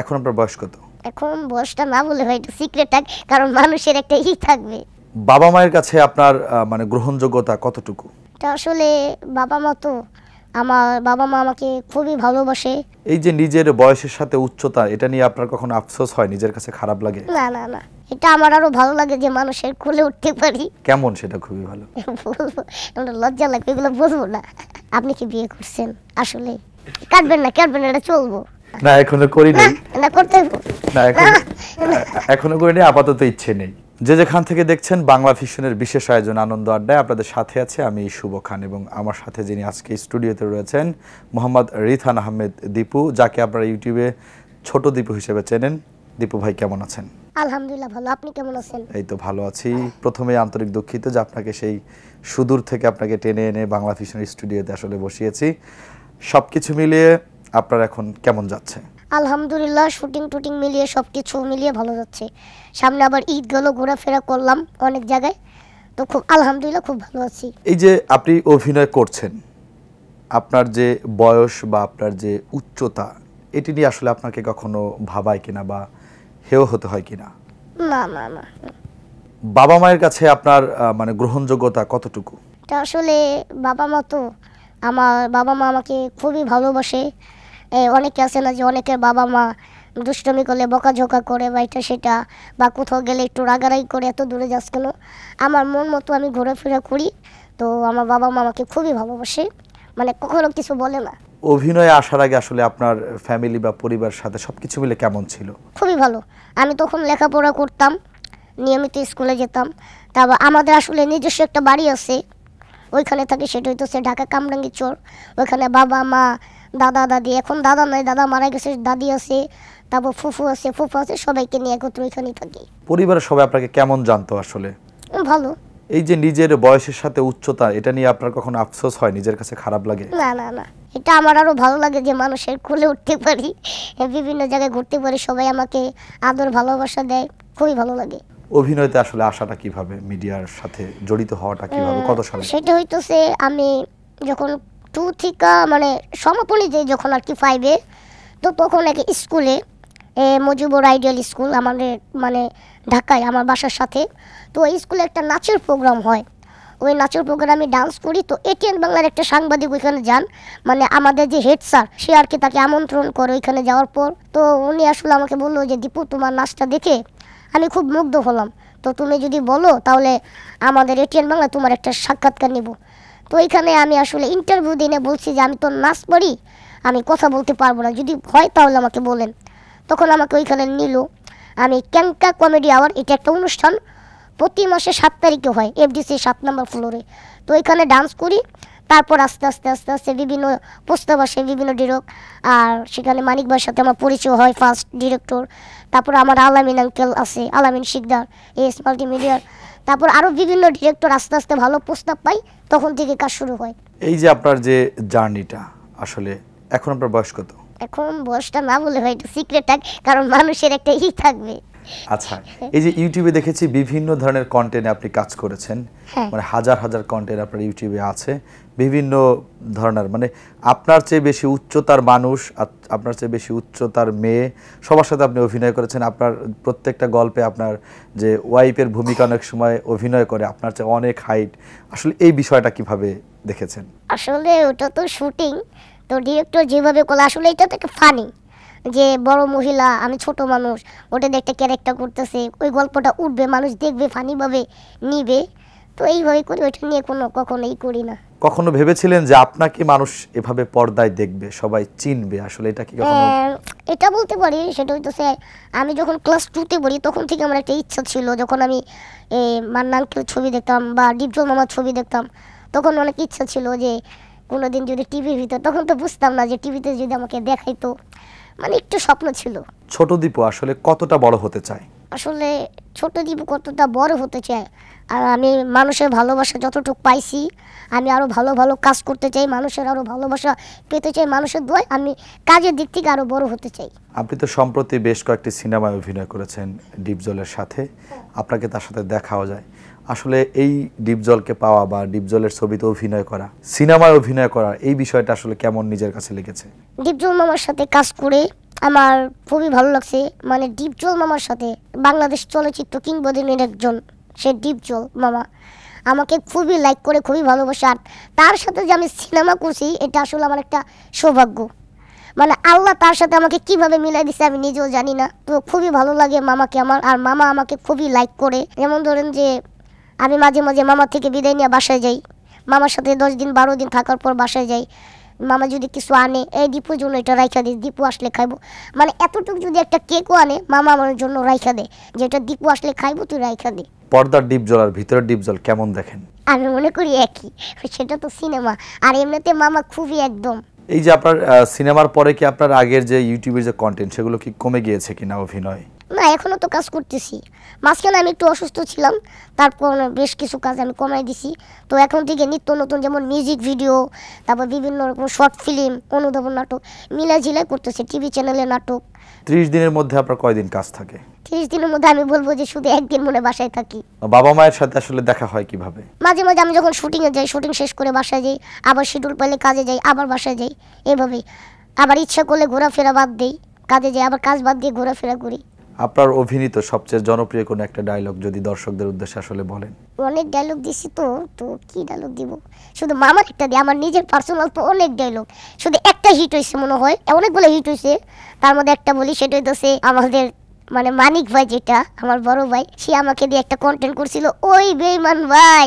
এখন আপনার বয়স কত এখন বয়সটা না বলে হয় সিক্রেট থাক কারণ মানুষের একটা ই থাকবে বাবা মায়ের কাছে আপনার মানে গ্রহণযোগ্যতা কতটুকু এটা আসলে বাবা মা তো আমার বাবা মা আমাকে খুবই ভালোবাসে এই যে নিজের বয়সের সাথে উচ্চতা এটা নিয়ে আপনার কখনো আফসোস হয় নিজের কাছে খারাপ লাগে না না না এটা আমার আরো ভালো লাগে যে মানুষের কোলে উঠতে পারি কেমন সেটা খুবই ভালো আমার লজ্জা লাগে এগুলো বলবো না আপনি কি বিয়ে করছেন আসলে কাটবেন না কাটবেন এটা চলবো না এখনো করি না করতে না এখনো করিনি করি আপাতত ইচ্ছে নেই যে যেখান থেকে দেখছেন বাংলা ফিশনের বিশেষ আয়োজন আনন্দ আড্ডায় আপনাদের সাথে আছে আমি শুভ খান এবং আমার সাথে যিনি আজকে স্টুডিওতে রয়েছেন মোহাম্মদ রিথান আহমেদ দীপু যাকে আপনারা ইউটিউবে ছোট দীপু হিসেবে চেনেন দীপু ভাই কেমন আছেন আলহামদুলিল্লাহ ভালো আপনি কেমন আছেন এই তো ভালো আছি প্রথমে আন্তরিক দুঃখিত যে আপনাকে সেই সুদূর থেকে আপনাকে টেনে এনে বাংলা ফিশনের স্টুডিওতে আসলে বসিয়েছি সব কিছু মিলিয়ে আপনার এখন কেমন যাচ্ছে আলহামদুলিল্লাহ শুটিং টুটিং মিলিয়ে সব কিছু মিলিয়ে ভালো যাচ্ছে সামনে আবার ঈদ গেল ঘোরাফেরা করলাম অনেক জায়গায় তো খুব আলহামদুলিল্লাহ খুব ভালো আছি এই যে আপনি অভিনয় করছেন আপনার যে বয়স বা আপনার যে উচ্চতা এটি নিয়ে আসলে আপনাকে কখনো ভাবায় কিনা বা হেও হতে হয় কিনা না না না বাবা মায়ের কাছে আপনার মানে গ্রহণযোগ্যতা কতটুকু আসলে বাবা মা তো আমার বাবা মা আমাকে খুবই ভালোবাসে অনেকে আছে না যে অনেকের বাবা মা দুষ্টমি করলে বকাঝোকা করে বা এটা সেটা বা কোথাও গেলে একটু রাগারাগি করে এত দূরে যাস কেন আমার মন মতো আমি ঘোরাফেরা করি তো আমার বাবা মা আমাকে খুবই ভালোবাসে মানে কখনো কিছু বলে না অভিনয়ে আসার আগে আসলে আপনার ফ্যামিলি বা পরিবার সাথে সব কিছু মিলে কেমন ছিল খুবই ভালো আমি তখন লেখাপড়া করতাম নিয়মিত স্কুলে যেতাম তারপর আমাদের আসলে নিজস্ব একটা বাড়ি আছে ওইখানে থাকি সেটা সে ঢাকা কামরাঙ্গি চোর ওইখানে বাবা মা দাদা দাদি এখন দাদা নাই দাদা মারা গেছে দাদি আছে তারপর ফুফু আছে ফুফু আছে সবাইকে নিয়ে একত্র ওইখানে থাকি পরিবারের সবাই আপনাকে কেমন জানতো আসলে ভালো এই যে নিজের বয়সের সাথে উচ্চতা এটা নিয়ে আপনার কখনো আফসোস হয় নিজের কাছে খারাপ লাগে না না না এটা আমার আরো ভালো লাগে যে মানুষের কোলে উঠতে পারি বিভিন্ন জায়গায় ঘুরতে পারি সবাই আমাকে আদর ভালোবাসা দেয় খুবই ভালো লাগে অভিনয়তে আসলে আসাটা কিভাবে মিডিয়ার সাথে জড়িত হওয়াটা কিভাবে কত সালে সেটা হইতোছে আমি যখন টু থেকে মানে সমাপনী যে যখন আর কি ফাইভে তো তখন এক স্কুলে এ মজিবুর আইডিয়াল স্কুল আমাদের মানে ঢাকায় আমার বাসার সাথে তো ওই স্কুলে একটা নাচের প্রোগ্রাম হয় ওই নাচের প্রোগ্রামে ডান্স করি তো এটিএন বাংলার একটা সাংবাদিক ওইখানে যান মানে আমাদের যে হেড স্যার সে আর কি তাকে আমন্ত্রণ করে ওইখানে যাওয়ার পর তো উনি আসলে আমাকে বললো যে দীপু তোমার নাচটা দেখে আমি খুব মুগ্ধ হলাম তো তুমি যদি বলো তাহলে আমাদের এটিএন বাংলা তোমার একটা সাক্ষাৎকার নেব তো এখানে আমি আসলে ইন্টারভিউ দিনে বলছি যে আমি তো নাচ পড়ি আমি কথা বলতে পারবো না যদি হয় তাহলে আমাকে বলেন তখন আমাকে ওইখানে নিল আমি ক্যাঙ্কা কমেডি আওয়ার এটা একটা অনুষ্ঠান প্রতি মাসে সাত তারিখে হয় এফডিসি সাত নম্বর ফ্লোরে তো এখানে ডান্স করি তারপর আস্তে আস্তে আস্তে আস্তে বিভিন্ন প্রস্তাব আসে বিভিন্ন ডিরেক্ট আর সেখানে মানিক ভাইয়ের সাথে আমার পরিচয় হয় ফার্স্ট ডিরেক্টর তারপর আমার আলামিন আঙ্কেল আছে আলামিন শিকদার এস মাল্টিমিডিয়ার তারপর আরও বিভিন্ন ডিরেক্টর আস্তে আস্তে ভালো প্রস্তাব পাই তখন থেকে কাজ শুরু হয় এই যে আপনার যে জার্নিটা আসলে এখন আপনার বয়স কত এখন বয়সটা না বলে হয় সিক্রেট থাক কারণ মানুষের একটা ই থাকবে আচ্ছা এই যে ইউটিউবে দেখেছি বিভিন্ন ধরনের কন্টেন্ট আপনি কাজ করেছেন হ্যাঁ। মানে হাজার হাজার কন্টেন্ট আপনার ইউটিউবে আছে বিভিন্ন ধরনের মানে আপনার চেয়ে বেশি উচ্চতার মানুষ আপনার চেয়ে বেশি উচ্চতার মেয়ে সবার সাথে আপনি অভিনয় করেছেন আপনার প্রত্যেকটা গল্পে আপনার যে ওয়াইফের ভূমিকা অনেক সময় অভিনয় করে আপনার চেয়ে অনেক হাইট আসলে এই বিষয়টা কিভাবে দেখেছেন আসলে ওটা তো শুটিং তো ডিরেক্টর যেভাবে করলো আসলে এটা তো ফানি যে বড় মহিলা আমি ছোট মানুষ ওটা একটা ক্যারেক্টার করতেছে ওই গল্পটা উঠবে মানুষ দেখবে ফানিভাবে নিবে তো এইভাবে করে ওইটা নিয়ে কোনো কখনোই করি না কখনো ভেবেছিলেন যে আপনাকে মানুষ এভাবে পর্দায় দেখবে সবাই চিনবে আসলে এটা কি কখনো হ্যাঁ, এটা বলতে পারি সেটা হইতেছে আমি যখন ক্লাস টুতে পড়ি তখন থেকে আমার একটা ইচ্ছা ছিল যখন আমি মান্না ছবি দেখতাম বা ডিপজল মামার ছবি দেখতাম তখন অনেক ইচ্ছা ছিল যে কোনোদিন যদি টিভির ভিতর তখন তো বুঝতাম না যে টিভিতে যদি আমাকে দেখাইতো মানে একটু স্বপ্ন ছিল ছোট দীপু আসলে কতটা বড় হতে চায় আসলে ছোট দীপু কতটা বড় হতে চায় আর আমি মানুষের ভালোবাসা যতটুকু পাইছি আমি আরও ভালো ভালো কাজ করতে চাই মানুষের আরো ভালোবাসা পেতে চাই মানুষের দোয় আমি কাজের দিক থেকে আরও বড় হতে চাই আপনি তো সম্প্রতি বেশ কয়েকটি সিনেমায় অভিনয় করেছেন ডিপজলের সাথে আপনাকে তার সাথে দেখাও যায় আসলে এই ডিপজলকে পাওয়া বা ডিপজলের ছবিতে অভিনয় করা সিনেমায় অভিনয় করা এই বিষয়টা আসলে কেমন নিজের কাছে লেগেছে ডিপজল মামার সাথে কাজ করে আমার খুবই ভালো লাগছে মানে ডিপজল মামার সাথে বাংলাদেশ চলচ্চিত্র কিংবদন্তির একজন সে ডিপজল মামা আমাকে খুবই লাইক করে খুবই ভালোবাসে আর তার সাথে যে আমি সিনেমা করছি এটা আসলে আমার একটা সৌভাগ্য মানে আল্লাহ তার সাথে আমাকে কিভাবে মিলাই দিছে আমি নিজেও জানি না তো খুবই ভালো লাগে মামাকে আমার আর মামা আমাকে খুবই লাইক করে যেমন ধরেন যে আমি মাঝে মাঝে মামার থেকে বিদায় নিয়ে বাসায় যাই মামার সাথে দশ দিন বারো দিন থাকার পর বাসায় যাই মামা যদি কিছু আনে এই দীপুর জন্য এটা রাইখা দিস দীপু আসলে খাইবো মানে এতটুকু যদি একটা কেকও আনে মামা আমার জন্য রাইখা দে যে এটা দীপু আসলে খাইবো তুই রাইখা দে পর্দার ডিপ জল আর ভিতরের ডিপ জল কেমন দেখেন আমি মনে করি একই সেটা তো সিনেমা আর এমনিতে মামা খুবই একদম এই যে আপনার সিনেমার পরে কি আপনার আগের যে ইউটিউবের যে কন্টেন্ট সেগুলো কি কমে গিয়েছে কিনা অভিনয় না এখনও তো কাজ করতেছি মাঝখানে আমি একটু অসুস্থ ছিলাম তারপর বেশ কিছু কাজ আমি কমাই দিছি তো এখন থেকে নিত্য নতুন যেমন মিউজিক ভিডিও তারপর বিভিন্ন রকম শর্ট ফিল্ম অনুধাবন নাটক ঝিলাই করতেছে টিভি চ্যানেলে নাটক ত্রিশ দিনের মধ্যে আপনার কয়দিন কাজ থাকে ত্রিশ দিনের মধ্যে আমি বলবো যে শুধু একদিন মনে বাসায় থাকি বাবা মায়ের সাথে আসলে দেখা হয় কিভাবে মাঝে মাঝে আমি যখন শুটিংয়ে যাই শুটিং শেষ করে বাসায় যাই আবার শিডিউল পেলে কাজে যাই আবার বাসায় যাই এভাবে আবার ইচ্ছা করলে ঘোরাফেরা বাদ দিই কাজে যাই আবার কাজ বাদ দিয়ে ঘোরাফেরা করি আপনার অভিনীত সবচেয়ে জনপ্রিয় কোন একটা ডায়লগ যদি দর্শকদের উদ্দেশ্যে আসলে বলেন অনেক ডায়লগ দিছি তো তো কি ডায়লগ দিব শুধু মামার একটা দি আমার নিজের পার্সোনাল তো অনেক ডায়লগ শুধু একটা হিট হয়েছে মনে হয় অনেকগুলো হিট হয়েছে তার মধ্যে একটা বলি সেটাই দসে আমাদের মানে মানিক ভাই যেটা আমার বড় ভাই সে আমাকে দিয়ে একটা কন্টেন্ট করছিল ওই বেইমান ভাই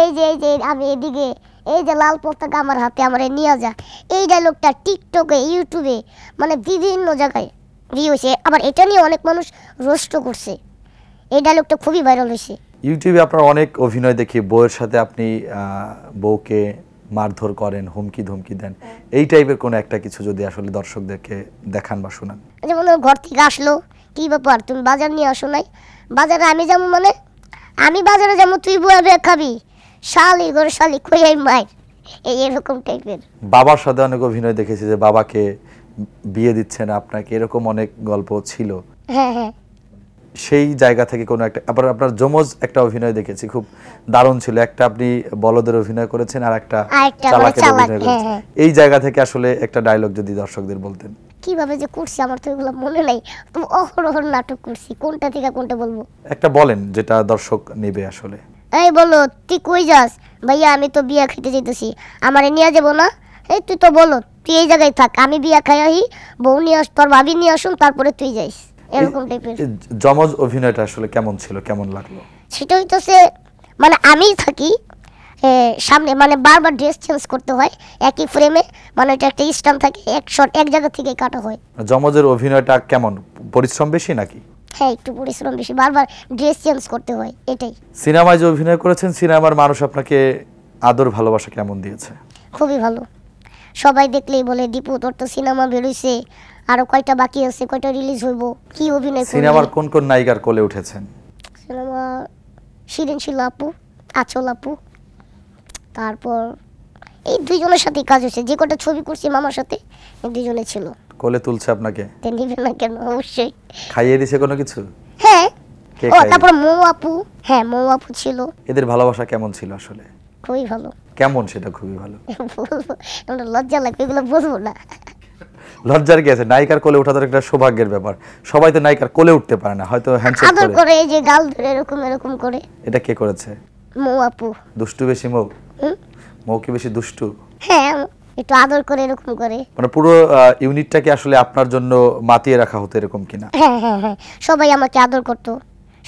এই যে এই যে আমি এদিকে এই যে লাল পতাকা আমার হাতে আমার নিয়ে যা এই ডায়লগটা টিকটকে ইউটিউবে মানে বিভিন্ন জায়গায় ভিউ হয়েছে আবার এটা নিয়ে অনেক মানুষ রোস্ট করছে এই ডায়লগটা খুবই ভাইরাল হয়েছে ইউটিউবে আপনার অনেক অভিনয় দেখি বউয়ের সাথে আপনি বউকে মারধর করেন হুমকি ধমকি দেন এই টাইপের কোনো একটা কিছু যদি আসলে দর্শকদেরকে দেখান বা শোনান যেমন ঘর থেকে আসলো কি ব্যাপার তুমি বাজার নিয়ে আসো নাই বাজারে আমি যেমন মানে আমি বাজারে যেমন তুই বুয়া বেয়ে খাবি শালি ঘরে শালি খুঁজে মাই এই এরকম টাইপের বাবার সাথে অনেক অভিনয় দেখেছি যে বাবাকে বিয়ে দিচ্ছে না আপনাকে এরকম অনেক গল্প ছিল হ্যাঁ, হ্যাঁ। সেই জায়গা থেকে কোনো একটা আবার আপনার জমজ একটা অভিনয় দেখেছি খুব দারুণ ছিল একটা আপনি বলদের অভিনয় করেছেন আর একটা হ্যাঁ, এই জায়গা থেকে আসলে একটা ডায়লগ যদি দর্শকদের বলতেন কিভাবে যে করছি আমার তো এগুলো মনে নাই তো অহরহ নাটক করছি কোনটা থেকে কোনটা বলবো একটা বলেন যেটা দর্শক নেবে আসলে এই বলো তুই কই যাস ভাইয়া আমি তো বিয়া খেতে যাইতেছি আমারে নিয়ে যাবো না এই তুই তো বলো তুই এই জায়গায় থাক আমি বিয়া খাই আহি বউ নিয়ে আস তোর ভাবি নিয়ে আসুন তারপরে তুই যাইস এরকম টাইপের জমজ অভিনয়টা আসলে কেমন ছিল কেমন লাগলো সেটাই তো সে মানে আমি থাকি সামনে মানে বারবার ড্রেস চেঞ্জ করতে হয় একই ফ্রেমে মানে এটা একটা স্ট্যান্ড থাকে এক শট এক জায়গা থেকে কাটা হয় জমজের অভিনয়টা কেমন পরিশ্রম বেশি নাকি হ্যাঁ একটু পরিশ্রম বেশি বারবার ড্রেস চেঞ্জ করতে হয় এটাই সিনেমায় যে অভিনয় করেছেন সিনেমার মানুষ আপনাকে আদর ভালোবাসা কেমন দিয়েছে খুবই ভালো সবাই দেখলেই বলে দীপু তোর তো সিনেমা বেরোইছে আরো কয়টা বাকি আছে কয়টা রিলিজ হইব কি অভিনয় সিনেমার কোন কোন নায়িকার কোলে উঠেছেন সিনেমা শিরিন শিলা আপু আচল আপু তারপর এই দুইজনের সাথে কাজ হয়েছে যে কটা ছবি করছি মামার সাথে এই দুইজনে ছিল কোলে তুলছে আপনাকে দিবে না কেন অবশ্যই খাইয়ে দিছে কোনো কিছু হ্যাঁ ও তারপর মৌ আপু হ্যাঁ মৌ আপু ছিল এদের ভালোবাসা কেমন ছিল আসলে খুবই ভালো কেমন সেটা খুবই ভালো লজ্জা লাগে এগুলো বুঝবো না লজ্জার কি আছে নায়িকার কোলে ওঠা তো একটা সৌভাগ্যের ব্যাপার সবাই তো নায়িকার কোলে উঠতে পারে না হয়তো হ্যান্ডশেক করে করে এই যে গাল ধরে এরকম এরকম করে এটা কে করেছে মো আপু দুষ্টু বেশি মো মো কি বেশি দুষ্টু হ্যাঁ একটু আদর করে এরকম করে মানে পুরো ইউনিটটাকে আসলে আপনার জন্য মাতিয়ে রাখা হতো এরকম কিনা হ্যাঁ হ্যাঁ হ্যাঁ সবাই আমাকে আদর করতো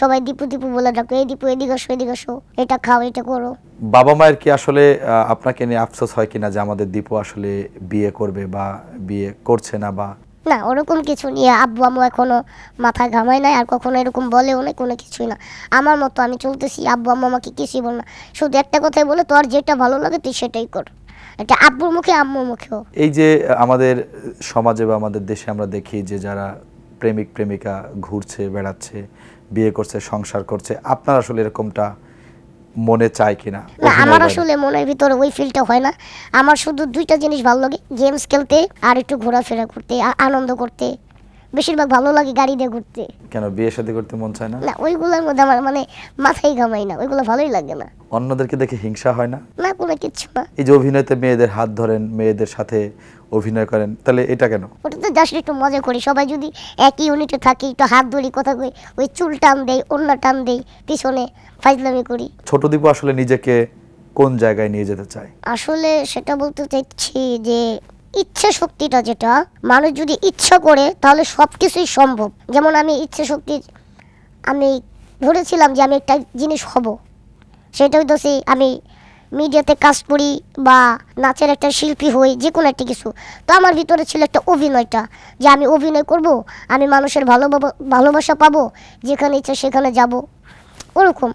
সবাই দীপু দীপু বলে ডাকো এই দীপু এদিকে আসো এদিকে আসো এটা খাও এটা করো বাবা মায়ের কি আসলে আপনাকে নিয়ে আফসোস হয় কিনা যে আমাদের দীপু আসলে বিয়ে করবে বা বিয়ে করছে না বা না ওরকম কিছু নিয়ে আব্বু আম্মু এখনো মাথা ঘামায় নাই আর কখনো এরকম বলেও নাই কোনো কিছুই না আমার মতো আমি চলতেছি আব্বু আম্মু আমাকে কিছুই বল না শুধু একটা কথাই বলে তোর যেটা ভালো লাগে তুই সেটাই কর এটা আব্বুর মুখে আম্মুর মুখেও এই যে আমাদের সমাজে বা আমাদের দেশে আমরা দেখি যে যারা প্রেমিক প্রেমিকা ঘুরছে বেড়াচ্ছে বিয়ে করছে সংসার করছে আপনার আসলে এরকমটা মনে চায় কিনা না আমার আসলে মনের ভিতরে ওই ফিলটা হয় না আমার শুধু দুইটা জিনিস ভালো লাগে গেমস খেলতে আর একটু ঘোরাফেরা করতে আনন্দ করতে বেশিরভাগ ভালো লাগে গাড়ি দিয়ে ঘুরতে কেন বিয়ে শাদী করতে মন চায় না না ওইগুলোর মধ্যে আমার মানে মাথায় ঘামাই না ওইগুলো ভালোই লাগে না অন্যদেরকে দেখে হিংসা হয় না না কোনো কিছু না এই যে অভিনয়তে মেয়েদের হাত ধরেন মেয়েদের সাথে অভিনয় করেন তাহলে এটা কেন ওটা তো জাস্ট একটু মজা করি সবাই যদি একই ইউনিটে থাকি একটু হাত ধরি কথা কই ওই চুল টান দেই অন্য টান দেই পিছনে ফাইজলামি করি ছোট দীপু আসলে নিজেকে কোন জায়গায় নিয়ে যেতে চায় আসলে সেটা বলতে চাইছি যে ইচ্ছা শক্তিটা যেটা মানুষ যদি ইচ্ছা করে তাহলে সব কিছুই সম্ভব যেমন আমি ইচ্ছা শক্তি আমি ধরেছিলাম যে আমি একটা জিনিস হব তো সেই আমি মিডিয়াতে কাজ করি বা নাচের একটা শিল্পী হই যে কোনো একটা কিছু তো আমার ভিতরে ছিল একটা অভিনয়টা যে আমি অভিনয় করব আমি মানুষের ভালো ভালোবাসা পাবো যেখানে ইচ্ছা সেখানে যাব ওরকম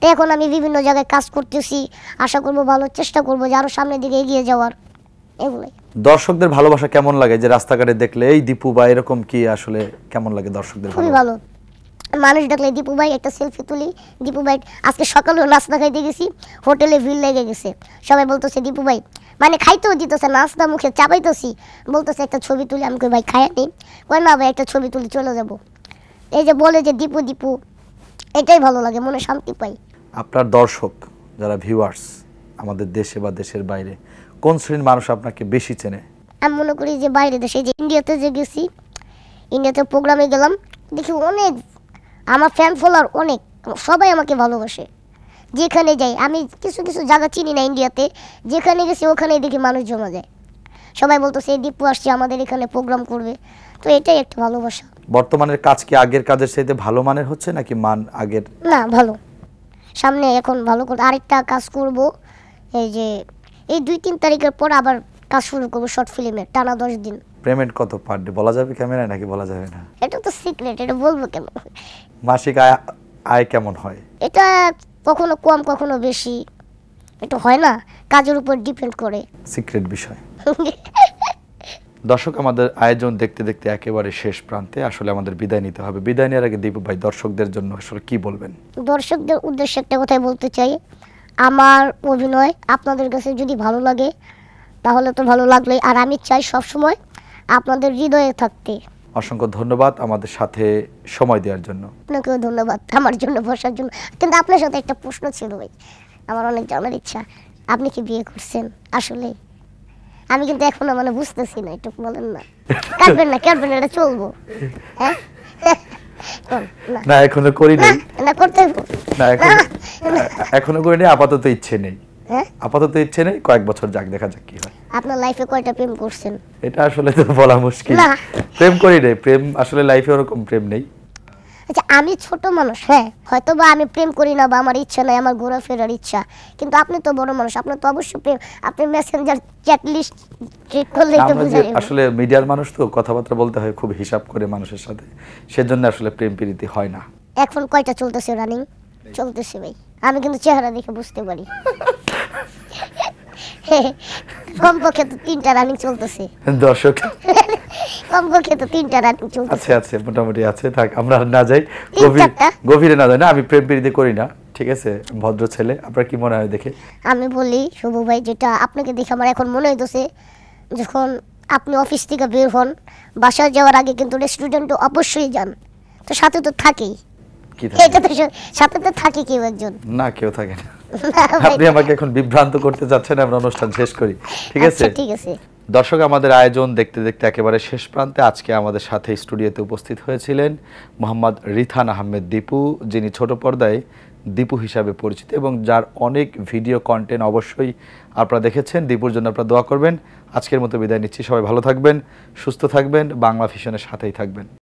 তো এখন আমি বিভিন্ন জায়গায় কাজ করতেছি আশা করব ভালো চেষ্টা করব যে আরও সামনের দিকে এগিয়ে যাওয়ার এগুলোই দর্শকদের ভালোবাসা কেমন লাগে যে রাস্তাঘাটে দেখলে এই দীপু বা এরকম কি আসলে কেমন লাগে দর্শকদের খুবই ভালো মানুষ ডাকলে দীপু ভাই একটা সেলফি তুলি দীপু ভাই আজকে সকালেও নাস্তা খাইতে গেছি হোটেলে ভিড় লেগে গেছে সবাই বলতেছে দীপু ভাই মানে খাইতেও দিতেছে নাস্তা মুখে চাপাইতেছি বলতেছে একটা ছবি তুলি আমি ভাই খায় নি কয় না ভাই একটা ছবি তুলি চলে যাব এই যে বলে যে দীপু দীপু এটাই ভালো লাগে মনে শান্তি পাই আপনার দর্শক যারা ভিউয়ার্স আমাদের দেশে বা দেশের বাইরে কোন শ্রেণীর মানুষ আপনাকে বেশি চেনে আমি মনে করি যে বাইরে দেশে যে ইন্ডিয়াতে যে গেছি ইন্ডিয়াতে প্রোগ্রামে গেলাম দেখি অনেক আমার ফ্যান ফলোয়ার অনেক সবাই আমাকে ভালোবাসে যেখানে যাই আমি কিছু কিছু জায়গা চিনি না ইন্ডিয়াতে যেখানে গেছি ওখানে দেখি মানুষ জমা যায় সবাই বলতো সেই দীপু আসছে আমাদের এখানে প্রোগ্রাম করবে তো এটাই একটা ভালোবাসা বর্তমানের কাজ কি আগের কাজের সাথে ভালো মানের হচ্ছে নাকি মান আগের না ভালো সামনে এখন ভালো করে আরেকটা কাজ করব এই যে এই দুই তিন তারিখের পর আবার কাজ শুরু করবো শর্ট ফিল্মের টানা দশ দিন পেমেন্ট কত পার ডে বলা যাবে ক্যামেরায় নাকি বলা যাবে না এটা তো সিক্রেট এটা বলবো কেন মাসিক আয় আয় কেমন হয় এটা কখনো কম কখনো বেশি এটা হয় না কাজের উপর ডিপেন্ড করে সিক্রেট বিষয় দর্শক আমাদের আয়োজন দেখতে দেখতে একেবারে শেষ প্রান্তে আসলে আমাদের বিদায় নিতে হবে বিদায় নেওয়ার আগে দীপু ভাই দর্শকদের জন্য আসলে কি বলবেন দর্শকদের উদ্দেশ্যে একটা কথাই বলতে চাই আমার অভিনয় আপনাদের কাছে যদি ভালো লাগে তাহলে তো ভালো লাগলে আর আমি চাই সবসময় আপনাদের হৃদয়ে থাকতে অসংখ্য ধন্যবাদ আমাদের সাথে সময় দেওয়ার জন্য আপনাকেও ধন্যবাদ আমার জন্য বসার জন্য কিন্তু আপনার সাথে একটা প্রশ্ন ছিল ভাই আমার অনেক জানার ইচ্ছা আপনি কি বিয়ে করছেন আসলে আমি কিন্তু এখনো মানে বুঝতেছি না একটু বলেন না কাটবেন না কাটবেন এটা চলবো হ্যাঁ না এখনো করি নাই না করতে না এখনো করি নাই আপাতত ইচ্ছে নেই হ্যাঁ? আপাতত ইচ্ছে নেই কয়েক বছর যাক দেখা যাক কি হয় আপনার লাইফে কয়টা প্রেম করছেন এটা আসলে তো বলা মুশকিল প্রেম করি নাই প্রেম আসলে লাইফে ওরকম প্রেম নেই আচ্ছা আমি ছোট মানুষ হ্যাঁ হয়তো বা আমি প্রেম করি না বা আমার ইচ্ছা নাই আমার ঘোরাফেরার ইচ্ছা কিন্তু আপনি তো বড় মানুষ আপনার তো অবশ্যই প্রেম আপনি মেসেঞ্জার চ্যাট লিস্ট আসলে মিডিয়ার মানুষ তো কথাবার্তা বলতে হয় খুব হিসাব করে মানুষের সাথে সেজন্য আসলে প্রেম প্রীতি হয় না এখন কয়টা চলতেছে রানিং চলতেছে ভাই আমি কিন্তু চেহারা দেখে বুঝতে পারি কমপক্ষে তো তিনটা রানিং চলতেছে দর্শক কমপক্ষে তো তিনটা রানিং চলতেছে মোটামুটি আছে থাক আমরা না যাই গভীরে না যাই না আমি প্রেম প্রীতি করি না ঠিক আছে ভদ্র ছেলে আপনার কি মনে হয় দেখে আমি বলি শুভ ভাই যেটা আপনাকে দেখে আমার এখন মনে হইতেছে যখন আপনি অফিস থেকে বের হন বাসায় যাওয়ার আগে কিন্তু রেস্টুরেন্টে অবশ্যই যান তো সাথে তো থাকেই সাথে তো থাকে কেউ একজন না কেউ থাকে না আপনি আমাকে এখন বিভ্রান্ত করতে যাচ্ছেন আমরা অনুষ্ঠান শেষ করি ঠিক আচ্ছা, আছে ঠিক আছে দর্শক আমাদের আয়োজন দেখতে দেখতে একেবারে শেষ প্রান্তে আজকে আমাদের সাথে স্টুডিওতে উপস্থিত হয়েছিলেন মোহাম্মদ রিথান আহমেদ দীপু যিনি ছোট পর্দায় দীপু হিসাবে পরিচিত এবং যার অনেক ভিডিও কন্টেন্ট অবশ্যই আপনারা দেখেছেন দীপুর জন্য আপনারা দোয়া করবেন আজকের মতো বিদায় নিচ্ছি সবাই ভালো থাকবেন সুস্থ থাকবেন বাংলা ফিশনের সাথেই থাকবেন